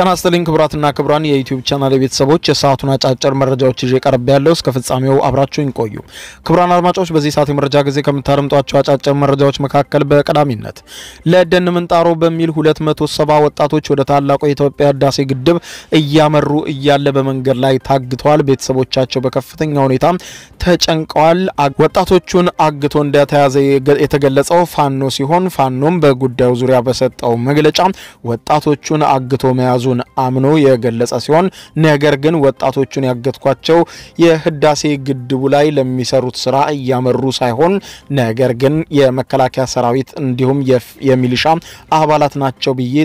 ጤና ይስጥልኝ ክቡራትና ክቡራን የዩቲዩብ ቻናል ቤተሰቦች፣ የሰዓቱን አጫጭር መረጃዎች ይዤ ቀርብ ያለው እስከ ፍጻሜው አብራችሁኝ ቆዩ። ክቡራን አድማጮች፣ በዚህ ሰዓት የመረጃ ጊዜ ከምታደምጧቸው አጫጭር መረጃዎች መካከል በቀዳሚነት ለደን ምንጣሮ በሚል 270 ወጣቶች ወደ ታላቁ የኢትዮጵያ ህዳሴ ግድብ እያመሩ እያለ በመንገድ ላይ ታግተዋል። ቤተሰቦቻቸው በከፍተኛ ሁኔታ ተጨንቀዋል። ወጣቶቹን አግቶ እንደተያዘ የተገለጸው ፋኖ ሲሆን ፋኖም በጉዳዩ ዙሪያ በሰጠው መግለጫ ወጣቶቹን አግቶ መያዙ መያዙን አምኖ የገለጸ ሲሆን ነገር ግን ወጣቶቹን ያገትኳቸው የህዳሴ ግድቡ ላይ ለሚሰሩት ስራ እያመሩ ሳይሆን ነገር ግን የመከላከያ ሰራዊት እንዲሁም የሚሊሻ አባላት ናቸው ብዬ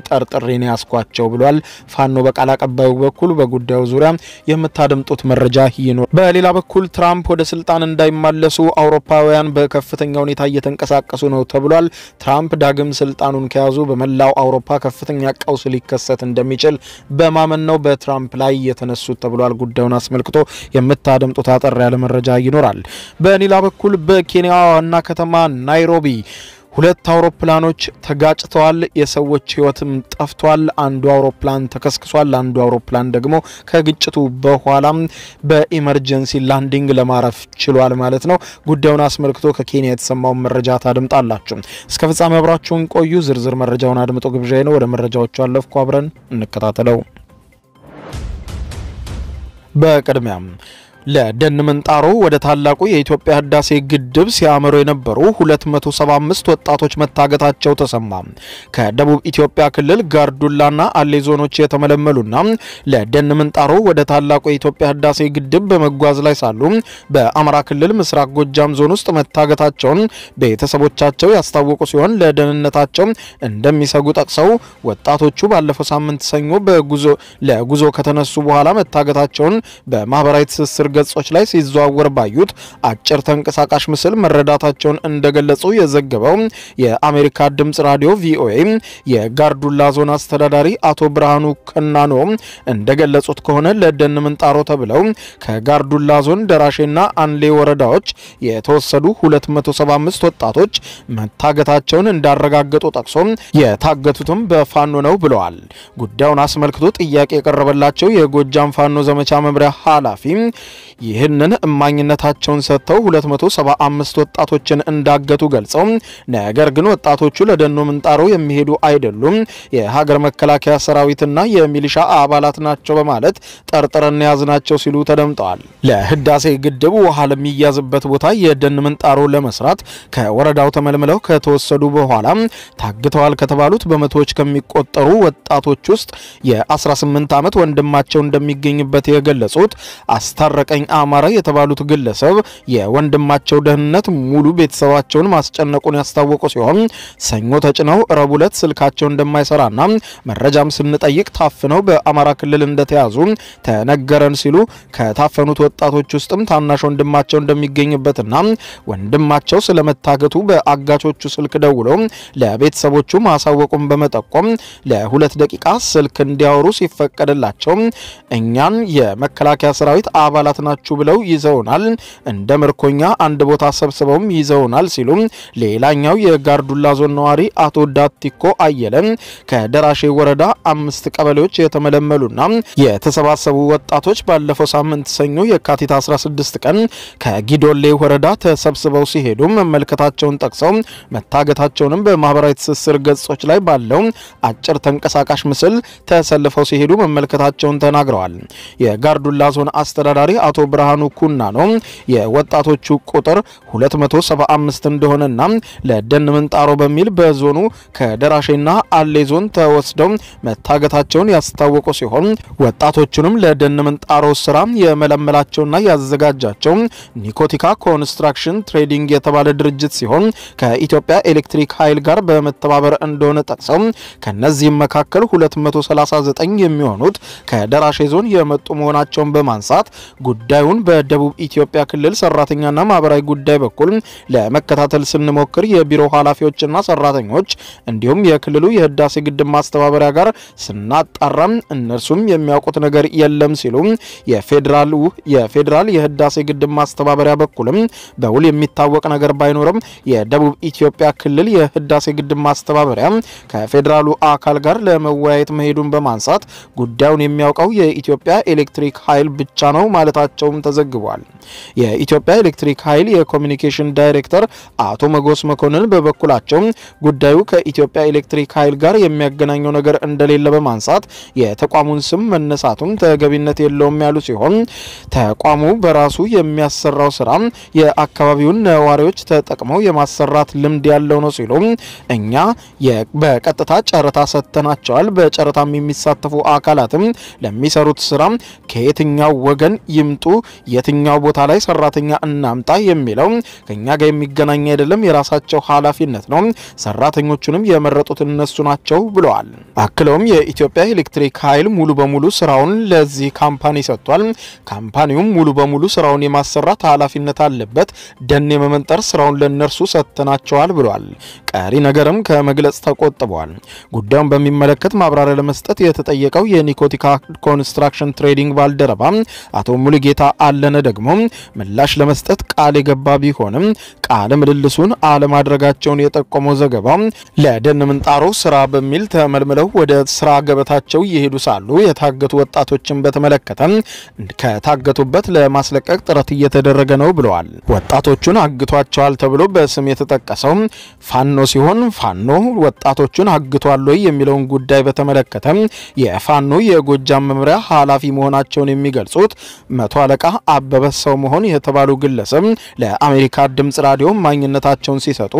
ነው ያስኳቸው ብሏል። ፋኖ በቃል አቀባዩ በኩል በጉዳዩ ዙሪያ የምታደምጡት መረጃ ይኖር። በሌላ በኩል ትራምፕ ወደ ስልጣን እንዳይመለሱ አውሮፓውያን በከፍተኛ ሁኔታ እየተንቀሳቀሱ ነው ተብሏል። ትራምፕ ዳግም ስልጣኑን ከያዙ በመላው አውሮፓ ከፍተኛ ቀውስ ሊከሰት እንደሚችል እንደሚችል በማመን ነው በትራምፕ ላይ የተነሱት ተብሏል። ጉዳዩን አስመልክቶ የምታደምጡት አጠር ያለ መረጃ ይኖራል። በሌላ በኩል በኬንያ ዋና ከተማ ናይሮቢ ሁለት አውሮፕላኖች ተጋጭተዋል። የሰዎች ህይወትም ጠፍቷል። አንዱ አውሮፕላን ተከስክሷል። አንዱ አውሮፕላን ደግሞ ከግጭቱ በኋላም በኢመርጀንሲ ላንዲንግ ለማረፍ ችሏል ማለት ነው። ጉዳዩን አስመልክቶ ከኬንያ የተሰማውን መረጃ ታድምጣላችሁ። እስከ ፍጻሜ አብራችሁን ቆዩ። ዝርዝር መረጃውን አድምጦ ግብዣ ነው። ወደ መረጃዎቹ አለፍኩ። አብረን እንከታተለው። በቅድሚያም ለደን ምንጣሮ ወደ ታላቁ የኢትዮጵያ ህዳሴ ግድብ ሲያመሩ የነበሩ 275 ወጣቶች መታገታቸው ተሰማ። ከደቡብ ኢትዮጵያ ክልል ጋርዱላና አሌ ዞኖች የተመለመሉና ለደን ምንጣሮ ወደ ታላቁ የኢትዮጵያ ህዳሴ ግድብ በመጓዝ ላይ ሳሉ በአማራ ክልል ምስራቅ ጎጃም ዞን ውስጥ መታገታቸውን ቤተሰቦቻቸው ያስታወቁ ሲሆን ለደህንነታቸው እንደሚሰጉ ጠቅሰው ወጣቶቹ ባለፈው ሳምንት ሰኞ ለጉዞ ከተነሱ በኋላ መታገታቸውን በማህበራዊ ትስስር ገጾች ላይ ሲዘዋወር ባዩት አጭር ተንቀሳቃሽ ምስል መረዳታቸውን እንደገለጹ የዘገበው የአሜሪካ ድምፅ ራዲዮ ቪኦኤ የጋርዱላ ዞን አስተዳዳሪ አቶ ብርሃኑ ከናኖ እንደገለጹት ከሆነ ለደን ምንጣሮ ተብለው ከጋርዱላ ዞን ደራሼና አንሌ ወረዳዎች የተወሰዱ 275 ወጣቶች መታገታቸውን እንዳረጋገጡ ጠቅሶ የታገቱትም በፋኖ ነው ብለዋል። ጉዳዩን አስመልክቶ ጥያቄ የቀረበላቸው የጎጃም ፋኖ ዘመቻ መምሪያ ኃላፊ ይህንን እማኝነታቸውን ሰጥተው 275 ወጣቶችን እንዳገቱ ገልጸው ነገር ግን ወጣቶቹ ለደኖ ምንጣሮ የሚሄዱ አይደሉም፣ የሀገር መከላከያ ሰራዊትና የሚሊሻ አባላት ናቸው በማለት ጠርጥረን ናቸው ሲሉ ተደምጠዋል። ለህዳሴ ግድብ ውሃ ለሚያዝበት ቦታ የደን ምንጣሮ ለመስራት ከወረዳው ተመልምለው ከተወሰዱ በኋላ ታግተዋል ከተባሉት በመቶዎች ከሚቆጠሩ ወጣቶች ውስጥ የ18 ዓመት ወንድማቸው እንደሚገኝበት የገለጹት አስታረቀ ዘጠኝ አማራ የተባሉት ግለሰብ የወንድማቸው ደህንነት ሙሉ ቤተሰባቸውን ማስጨነቁን ያስታወቁ ሲሆን ሰኞ ተጭነው ረቡዕ ዕለት ስልካቸው እንደማይሰራና መረጃም ስንጠይቅ ታፍነው በአማራ ክልል እንደተያዙ ተነገረን ሲሉ ከታፈኑት ወጣቶች ውስጥም ታናሽ ወንድማቸው እንደሚገኝበትና ወንድማቸው ስለመታገቱ በአጋቾቹ ስልክ ደውሎ ለቤተሰቦቹ ማሳወቁን በመጠቆም ለሁለት ደቂቃ ስልክ እንዲያወሩ ሲፈቀድላቸው እኛን የመከላከያ ሰራዊት አባላት ናችሁ ብለው ይዘውናል፣ እንደ ምርኮኛ አንድ ቦታ ሰብስበውም ይዘውናል ሲሉም ሌላኛው የጋርዱላ ዞን ነዋሪ አቶ ዳቲኮ አየለ ከደራሼ ወረዳ አምስት ቀበሌዎች የተመለመሉና የተሰባሰቡ ወጣቶች ባለፈው ሳምንት ሰኞ የካቲት 16 ቀን ከጊዶሌ ወረዳ ተሰብስበው ሲሄዱ መመልከታቸውን ጠቅሰው መታገታቸውንም በማህበራዊ ትስስር ገጾች ላይ ባለው አጭር ተንቀሳቃሽ ምስል ተሰልፈው ሲሄዱ መመልከታቸውን ተናግረዋል። የጋርዱላ ዞን አስተዳዳሪ አ አቶ ብርሃኑ ኩና ነው። የወጣቶቹ ቁጥር 275 እንደሆነና ለደን ምንጣሮ በሚል በዞኑ ከደራሼና አሌ ዞን ተወስደው መታገታቸውን ያስታወቁ ሲሆን ወጣቶቹንም ለደን ምንጣሮ ስራ የመለመላቸውና ያዘጋጃቸው ኒኮቲካ ኮንስትራክሽን ትሬዲንግ የተባለ ድርጅት ሲሆን ከኢትዮጵያ ኤሌክትሪክ ኃይል ጋር በመተባበር እንደሆነ ጠቅሰው ከነዚህም መካከል 239 የሚሆኑት ከደራሼ ዞን የመጡ መሆናቸውን በማንሳት ጉዳዩን በደቡብ ኢትዮጵያ ክልል ሰራተኛና ማህበራዊ ጉዳይ በኩል ለመከታተል ስንሞክር የቢሮ ኃላፊዎችና ሰራተኞች እንዲሁም የክልሉ የህዳሴ ግድብ ማስተባበሪያ ጋር ስናጣራም እነርሱም የሚያውቁት ነገር የለም ሲሉ የፌዴራሉ የፌዴራል የህዳሴ ግድብ ማስተባበሪያ በኩልም በውል የሚታወቅ ነገር ባይኖርም የደቡብ ኢትዮጵያ ክልል የህዳሴ ግድብ ማስተባበሪያ ከፌዴራሉ አካል ጋር ለመወያየት መሄዱን በማንሳት ጉዳዩን የሚያውቀው የኢትዮጵያ ኤሌክትሪክ ኃይል ብቻ ነው ማለት መስራታቸውም ተዘግቧል። የኢትዮጵያ ኤሌክትሪክ ኃይል የኮሚኒኬሽን ዳይሬክተር አቶ መጎስ መኮንን በበኩላቸው ጉዳዩ ከኢትዮጵያ ኤሌክትሪክ ኃይል ጋር የሚያገናኘው ነገር እንደሌለ በማንሳት የተቋሙን ስም መነሳቱም ተገቢነት የለውም ያሉ ሲሆን ተቋሙ በራሱ የሚያሰራው ስራ የአካባቢውን ነዋሪዎች ተጠቅመው የማሰራት ልምድ ያለው ነው ሲሉ እኛ በቀጥታ ጨረታ ሰጥተናቸዋል። በጨረታም የሚሳተፉ አካላትም ለሚሰሩት ስራ ከየትኛው ወገን ይም እናምጡ፣ የትኛው ቦታ ላይ ሰራተኛ እናምጣ የሚለው ከኛ ጋር የሚገናኝ አይደለም፣ የራሳቸው ኃላፊነት ነው። ሰራተኞቹንም የመረጡት እነሱ ናቸው ብለዋል። አክለውም የኢትዮጵያ ኤሌክትሪክ ኃይል ሙሉ በሙሉ ስራውን ለዚህ ካምፓኒ ሰጥቷል። ካምፓኒውም ሙሉ በሙሉ ስራውን የማሰራት ኃላፊነት አለበት። ደን የመመንጠር ስራውን ለእነርሱ ሰጥተናቸዋል ብለዋል። ቀሪ ነገርም ከመግለጽ ተቆጥበዋል። ጉዳዩን በሚመለከት ማብራሪያ ለመስጠት የተጠየቀው የኒኮቲካ ኮንስትራክሽን ትሬዲንግ ባልደረባ አቶ ሙሉ ጌታ አለነ ደግሞ ምላሽ ለመስጠት ቃል የገባ ቢሆንም ቃለ ምልልሱን አለማድረጋቸውን የጠቆመው ዘገባ ለደን ምንጣሮ ስራ በሚል ተመልምለው ወደ ስራ ገበታቸው እየሄዱ ሳሉ የታገቱ ወጣቶችን በተመለከተ ከታገቱበት ለማስለቀቅ ጥረት እየተደረገ ነው ብለዋል። ወጣቶቹን አግቷቸዋል ተብሎ በስም የተጠቀሰው ፋኖ ሲሆን ፋኖ ወጣቶቹን አግቷል ወይ የሚለውን ጉዳይ በተመለከተ የፋኖ የጎጃም መምሪያ ኃላፊ መሆናቸውን የሚገልጹት መቶ መቶ አለቃ አበበ ሰው መሆን የተባሉ ግለሰብ ለአሜሪካ ድምፅ ራዲዮ ማኝነታቸውን ሲሰጡ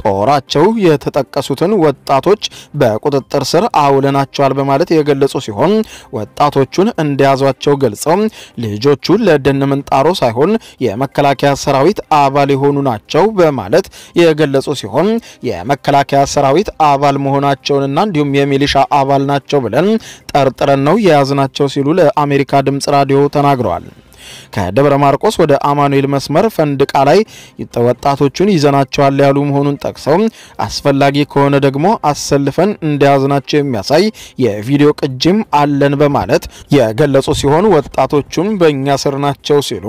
ጦራቸው የተጠቀሱትን ወጣቶች በቁጥጥር ስር አውለናቸዋል በማለት የገለጹ ሲሆን ወጣቶቹን እንደያዟቸው ገልጸው ልጆቹ ለደን ምንጣሮ ሳይሆን የመከላከያ ሰራዊት አባል የሆኑ ናቸው በማለት የገለጹ ሲሆን የመከላከያ ሰራዊት አባል መሆናቸውንና እንዲሁም የሚሊሻ አባል ናቸው ብለን ጠርጥረን ነው የያዝናቸው ሲሉ ለአሜሪካ ድምጽ ራዲዮ ተናግረዋል። ከደብረ ማርቆስ ወደ አማኑኤል መስመር ፈንድቃ ላይ ወጣቶቹን ይዘናቸዋል ያሉ መሆኑን ጠቅሰው አስፈላጊ ከሆነ ደግሞ አሰልፈን እንደያዝናቸው የሚያሳይ የቪዲዮ ቅጅም አለን በማለት የገለጹ ሲሆን ወጣቶቹም በእኛ ስር ናቸው ሲሉ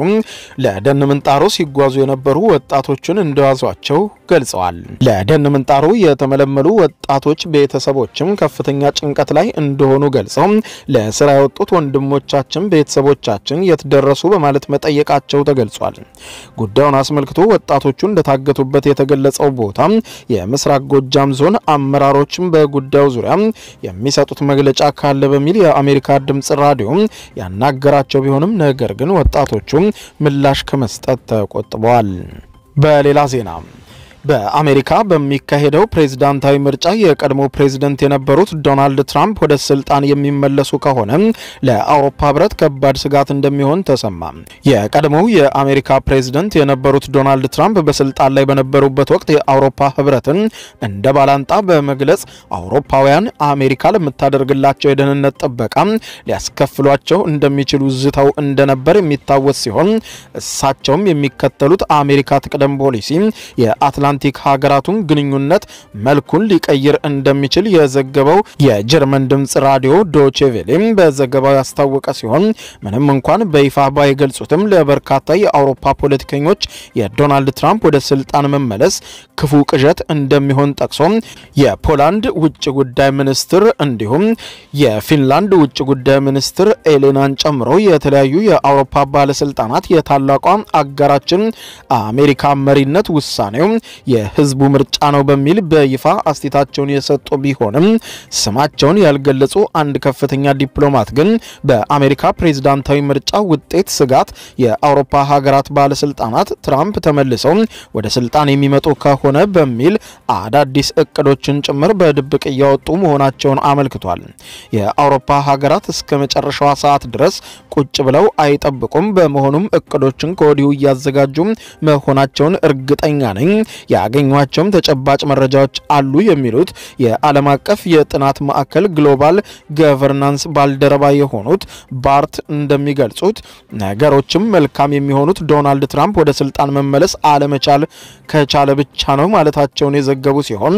ለደን ምንጣሮ ሲጓዙ የነበሩ ወጣቶቹን እንደያዟቸው ገልጸዋል። ለደን ምንጣሩ የተመለመሉ ወጣቶች ቤተሰቦችም ከፍተኛ ጭንቀት ላይ እንደሆኑ ገልጸው ለስራ የወጡት ወንድሞቻችን ቤተሰቦቻችን የት ደረሱ በማለት መጠየቃቸው ተገልጿል። ጉዳዩን አስመልክቶ ወጣቶቹ እንደታገቱበት የተገለጸው ቦታ የምስራቅ ጎጃም ዞን አመራሮችም በጉዳዩ ዙሪያ የሚሰጡት መግለጫ ካለ በሚል የአሜሪካ ድምጽ ራዲዮ ያናገራቸው ቢሆንም ነገር ግን ወጣቶቹ ምላሽ ከመስጠት ተቆጥበዋል። በሌላ ዜና በአሜሪካ በሚካሄደው ፕሬዝዳንታዊ ምርጫ የቀድሞ ፕሬዝደንት የነበሩት ዶናልድ ትራምፕ ወደ ስልጣን የሚመለሱ ከሆነ ለአውሮፓ ህብረት ከባድ ስጋት እንደሚሆን ተሰማ። የቀድሞው የአሜሪካ ፕሬዝደንት የነበሩት ዶናልድ ትራምፕ በስልጣን ላይ በነበሩበት ወቅት የአውሮፓ ህብረትን እንደ ባላንጣ በመግለጽ አውሮፓውያን አሜሪካ ለምታደርግላቸው የደህንነት ጥበቃ ሊያስከፍሏቸው እንደሚችሉ ዝተው እንደነበር የሚታወስ ሲሆን እሳቸውም የሚከተሉት አሜሪካ ትቅደም ፖሊሲ የአትላ የአትላንቲክ ሀገራቱን ግንኙነት መልኩን ሊቀይር እንደሚችል የዘገበው የጀርመን ድምጽ ራዲዮ ዶቼቬሌም በዘገባው ያስታወቀ ሲሆን ምንም እንኳን በይፋ ባይገልጹትም ለበርካታ የአውሮፓ ፖለቲከኞች የዶናልድ ትራምፕ ወደ ስልጣን መመለስ ክፉ ቅዠት እንደሚሆን ጠቅሶ የፖላንድ ውጭ ጉዳይ ሚኒስትር እንዲሁም የፊንላንድ ውጭ ጉዳይ ሚኒስትር ኤሌናን ጨምሮ የተለያዩ የአውሮፓ ባለስልጣናት የታላቋ አገራችን አሜሪካ መሪነት ውሳኔው የህዝቡ ምርጫ ነው በሚል በይፋ አስቴታቸውን የሰጡ ቢሆንም ስማቸውን ያልገለጹ አንድ ከፍተኛ ዲፕሎማት ግን በአሜሪካ ፕሬዝዳንታዊ ምርጫ ውጤት ስጋት የአውሮፓ ሀገራት ባለስልጣናት ትራምፕ ተመልሰው ወደ ስልጣን የሚመጡ ከሆነ በሚል አዳዲስ እቅዶችን ጭምር በድብቅ እያወጡ መሆናቸውን አመልክቷል። የአውሮፓ ሀገራት እስከ መጨረሻዋ ሰዓት ድረስ ቁጭ ብለው አይጠብቁም። በመሆኑም እቅዶችን ከወዲሁ እያዘጋጁ መሆናቸውን እርግጠኛ ነኝ። ያገኟቸውም ተጨባጭ መረጃዎች አሉ የሚሉት የዓለም አቀፍ የጥናት ማዕከል ግሎባል ገቨርናንስ ባልደረባ የሆኑት ባርት እንደሚገልጹት ነገሮችም መልካም የሚሆኑት ዶናልድ ትራምፕ ወደ ስልጣን መመለስ አለመቻል ከቻለ ብቻ ነው ማለታቸውን የዘገቡ ሲሆን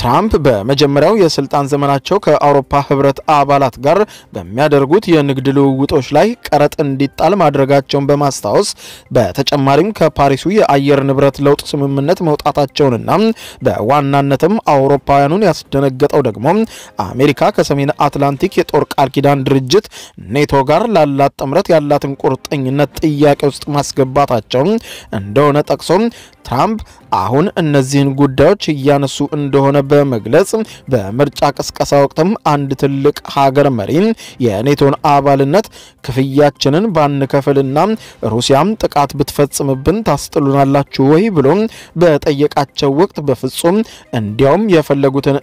ትራምፕ በመጀመሪያው የስልጣን ዘመናቸው ከአውሮፓ ህብረት አባላት ጋር በሚያደርጉት የንግድ ልውውጦች ላይ ቀረጥ እንዲጣል ማድረጋቸውን በማስታወስ በተጨማሪም ከፓሪሱ የአየር ንብረት ለውጥ ስምምነት መውጣት መውጣታቸውንና በዋናነትም አውሮፓውያኑን ያስደነገጠው ደግሞ አሜሪካ ከሰሜን አትላንቲክ የጦር ቃል ኪዳን ድርጅት ኔቶ ጋር ላላት ጥምረት ያላትን ቁርጠኝነት ጥያቄ ውስጥ ማስገባታቸው እንደሆነ ጠቅሶ ትራምፕ አሁን እነዚህን ጉዳዮች እያነሱ እንደሆነ በመግለጽ በምርጫ ቅስቀሳ ወቅትም አንድ ትልቅ ሀገር መሪ የኔቶን አባልነት ክፍያችንን ባንከፍልና ሩሲያም ጥቃት ብትፈጽምብን ታስጥሉናላችሁ ወይ ብሎ በጠየቃቸው ወቅት በፍጹም እንዲያውም የፈለጉትን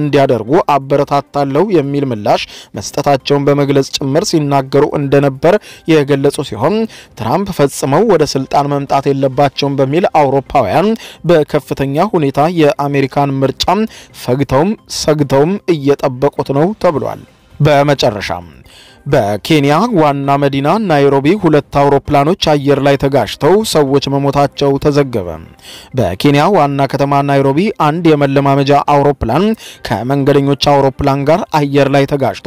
እንዲያደርጉ አበረታታለሁ የሚል ምላሽ መስጠታቸውን በመግለጽ ጭምር ሲናገሩ እንደነበር የገለጹ ሲሆን ትራምፕ ፈጽመው ወደ ስልጣን መምጣት የለባቸውም በሚል አውሮፓውያን በከፍተኛ ሁኔታ የአሜሪካን ምርጫ ፈግተውም ሰግተውም እየጠበቁት ነው ተብሏል። በመጨረሻም በኬንያ ዋና መዲና ናይሮቢ ሁለት አውሮፕላኖች አየር ላይ ተጋጭተው ሰዎች መሞታቸው ተዘገበ። በኬንያ ዋና ከተማ ናይሮቢ አንድ የመለማመጃ አውሮፕላን ከመንገደኞች አውሮፕላን ጋር አየር ላይ ተጋጭቶ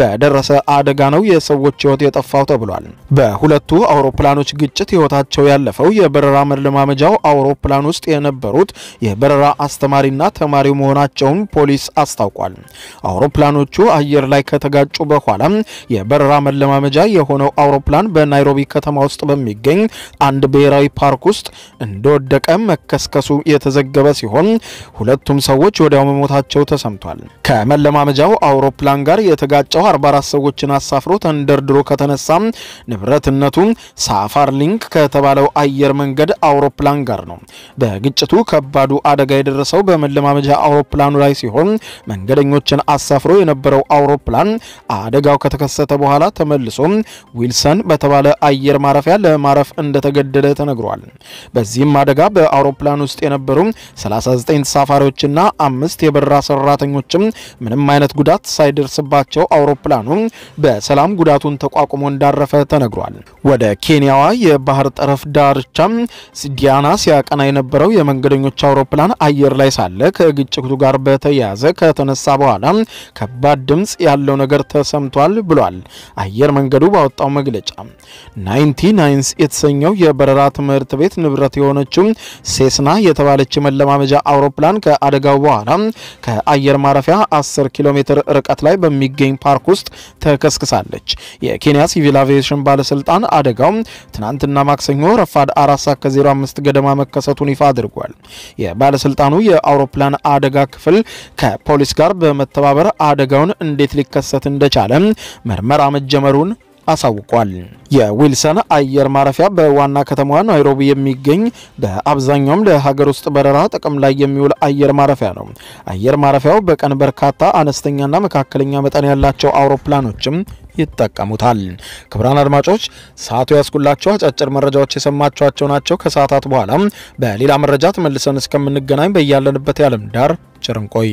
በደረሰ አደጋ ነው የሰዎች ህይወት የጠፋው ተብሏል። በሁለቱ አውሮፕላኖች ግጭት ሕይወታቸው ያለፈው የበረራ መለማመጃው አውሮፕላን ውስጥ የነበሩት የበረራ አስተማሪና ተማሪው መሆናቸውን ፖሊስ አስታውቋል። አውሮፕላኖቹ አየር ላይ ከተጋጩ በኋላ የበረራ መለማመጃ የሆነው አውሮፕላን በናይሮቢ ከተማ ውስጥ በሚገኝ አንድ ብሔራዊ ፓርክ ውስጥ እንደወደቀ መከስከሱ የተዘገበ ሲሆን ሁለቱም ሰዎች ወዲያው መሞታቸው ተሰምቷል። ከመለማመጃው አውሮፕላን ጋር የተጋጨው 44 ሰዎችን አሳፍሮ ተንደርድሮ ከተነሳ ንብረትነቱ ሳፋር ሊንክ ከተባለው አየር መንገድ አውሮፕላን ጋር ነው። በግጭቱ ከባዱ አደጋ የደረሰው በመለማመጃ አውሮፕላኑ ላይ ሲሆን መንገደኞችን አሳፍሮ የነበረው አውሮፕላን አደጋው ከተከሰ ከተከሰተ በኋላ ተመልሶም ዊልሰን በተባለ አየር ማረፊያ ለማረፍ እንደተገደደ ተነግሯል። በዚህም አደጋ በአውሮፕላን ውስጥ የነበሩ 39 ተሳፋሪዎችና አምስት የበረራ ሰራተኞችም ምንም አይነት ጉዳት ሳይደርስባቸው አውሮፕላኑ በሰላም ጉዳቱን ተቋቁሞ እንዳረፈ ተነግሯል። ወደ ኬንያዋ የባህር ጠረፍ ዳርቻ ዲያና ሲያቀና የነበረው የመንገደኞች አውሮፕላን አየር ላይ ሳለ ከግጭቱ ጋር በተያያዘ ከተነሳ በኋላ ከባድ ድምፅ ያለው ነገር ተሰምቷል ብሏል። ገልጿል። አየር መንገዱ ባወጣው መግለጫ 99ስ የተሰኘው የበረራ ትምህርት ቤት ንብረት የሆነችው ሴስና የተባለች መለማመጃ አውሮፕላን ከአደጋው በኋላ ከአየር ማረፊያ 10 ኪሎ ሜትር ርቀት ላይ በሚገኝ ፓርክ ውስጥ ተከስክሳለች። የኬንያ ሲቪል አቪዬሽን ባለስልጣን አደጋው ትናንትና ማክሰኞ ረፋድ 4 ሰዓት ከ05 ገደማ መከሰቱን ይፋ አድርጓል። የባለስልጣኑ የአውሮፕላን አደጋ ክፍል ከፖሊስ ጋር በመተባበር አደጋውን እንዴት ሊከሰት እንደቻለ ምርመራ መጀመሩን አሳውቋል። የዊልሰን አየር ማረፊያ በዋና ከተማዋ ናይሮቢ የሚገኝ በአብዛኛውም ለሀገር ውስጥ በረራ ጥቅም ላይ የሚውል አየር ማረፊያ ነው። አየር ማረፊያው በቀን በርካታ አነስተኛና መካከለኛ መጠን ያላቸው አውሮፕላኖችም ይጠቀሙታል። ክቡራን አድማጮች ሰዓቱ ያስኩላቸው አጫጭር መረጃዎች የሰማችኋቸው ናቸው። ከሰዓታት በኋላ በሌላ መረጃ ተመልሰን እስከምንገናኝ በያለንበት የዓለም ዳር ቸርንቆይ